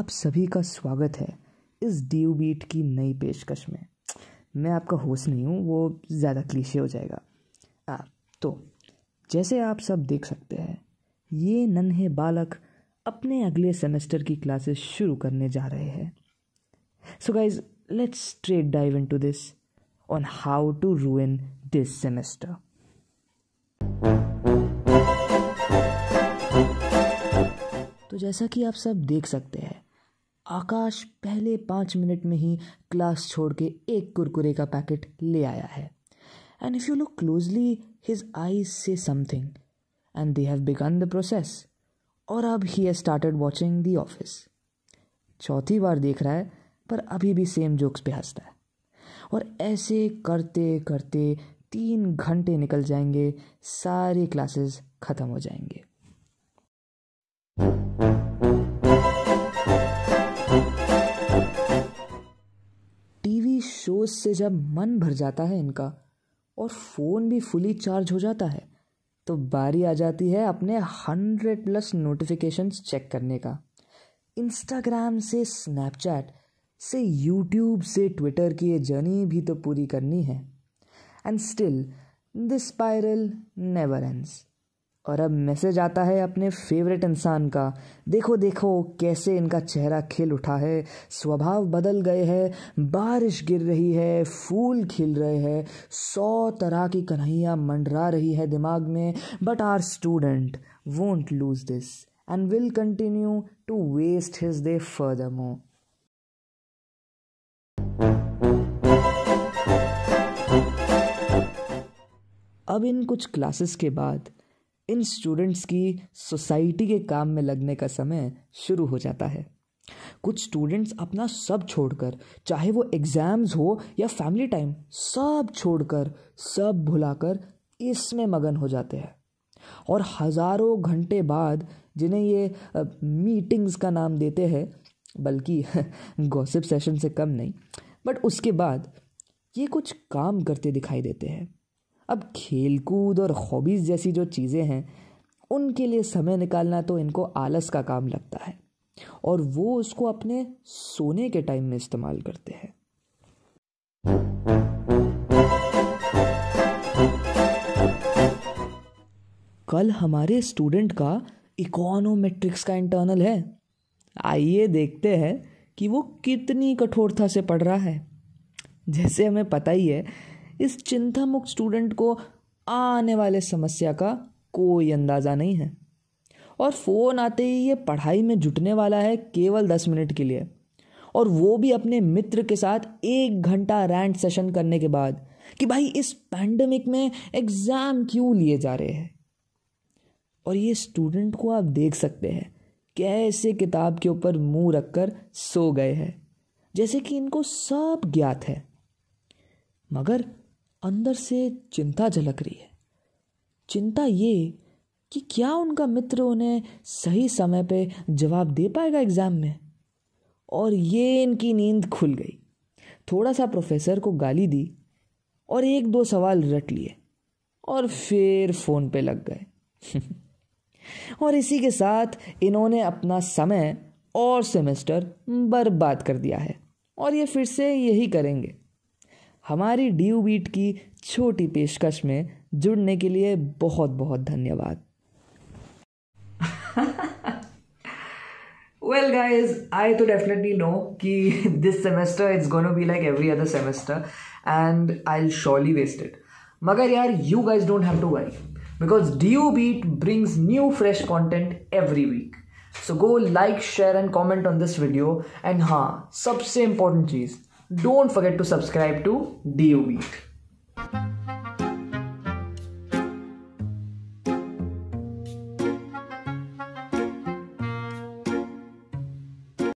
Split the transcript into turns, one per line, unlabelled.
आप सभी का स्वागत है इस ड्यू बीट की नई पेशकश में मैं आपका होस्ट नहीं हूँ वो ज़्यादा क्लीशे हो जाएगा आ, तो जैसे आप सब देख सकते हैं ये नन्हे बालक अपने अगले सेमेस्टर की क्लासेस शुरू करने जा रहे हैं so guys let's straight dive into this on how to ruin this semester तो जैसा कि आप सब देख सकते हैं आकाश पहले पाँच मिनट में ही क्लास छोड़ के एक कुरकुरे का पैकेट ले आया है and if you look closely his eyes से something and they have begun the process और अब ही है स्टार्टेड वॉचिंग दी ऑफिस चौथी बार देख रहा है पर अभी भी सेम जोक्स पे हंसता है और ऐसे करते करते तीन घंटे निकल जाएंगे सारी क्लासेस ख़त्म हो जाएंगे शोज से जब मन भर जाता है इनका और फ़ोन भी फुली चार्ज हो जाता है तो बारी आ जाती है अपने हंड्रेड प्लस नोटिफिकेशंस चेक करने का इंस्टाग्राम से स्नैपचैट से यूट्यूब से ट्विटर की ये जर्नी भी तो पूरी करनी है and still this spiral never ends और अब मैसेज आता है अपने फेवरेट इंसान का देखो देखो कैसे इनका चेहरा खिल उठा है स्वभाव बदल गए हैं बारिश गिर रही है फूल खिल रहे हैं सौ तरह की कन्हैया मंडरा रही है दिमाग में but our student won't lose this and will continue to waste his day further more अब इन कुछ क्लासेस के बाद इन स्टूडेंट्स की सोसाइटी के काम में लगने का समय शुरू हो जाता है कुछ स्टूडेंट्स अपना सब छोड़कर चाहे वो एग्ज़ाम्स हो या फैमिली टाइम सब छोड़कर सब भुलाकर इसमें मगन हो जाते हैं और हज़ारों घंटे बाद जिन्हें ये मीटिंग्स का नाम देते हैं बल्कि गॉसिप सेशन से कम नहीं बट उसके बाद ये कुछ काम करते दिखाई देते हैं अब खेलकूद और हॉबीज़ जैसी जो चीज़ें हैं उनके लिए समय निकालना तो इनको आलस का काम लगता है और वो उसको अपने सोने के टाइम में इस्तेमाल करते हैं कल हमारे स्टूडेंट का इकोनोमेट्रिक्स का इंटरनल है आइए देखते हैं कि वो कितनी कठोरता से पढ़ रहा है जैसे हमें पता ही है इस चिंतामुक्त स्टूडेंट को आने वाले समस्या का कोई अंदाज़ा नहीं है और फ़ोन आते ही ये पढ़ाई में जुटने वाला है केवल दस मिनट के लिए और वो भी अपने मित्र के साथ एक घंटा रैंट सेशन करने के बाद कि भाई इस पैंडमिक में एग्ज़ाम क्यों लिए जा रहे हैं और ये स्टूडेंट को आप देख सकते हैं कैसे किताब के ऊपर मुंह रखकर सो गए हैं जैसे कि इनको सब ज्ञात है मगर अंदर से चिंता झलक रही है चिंता ये कि क्या उनका मित्र उन्हें सही समय पे जवाब दे पाएगा एग्ज़ाम में और ये इनकी नींद खुल गई थोड़ा सा प्रोफेसर को गाली दी और एक दो सवाल रट लिए और फिर फ़ोन पे लग गए और इसी के साथ इन्होंने अपना समय और सेमेस्टर बर्बाद कर दिया है और ये फिर से यही करेंगे हमारी डी बीट की छोटी पेशकश में जुड़ने के लिए बहुत बहुत धन्यवाद वेल गाइज आई तो डेफिनेटली नो कि this semester it's gonna be like every other semester and I surely waste it मगर यार you guys don't have to worry because D U beat brings new fresh content every week so go like share and comment on this video and हाँ सबसे important चीज़ Don't forget to subscribe to DU Beat.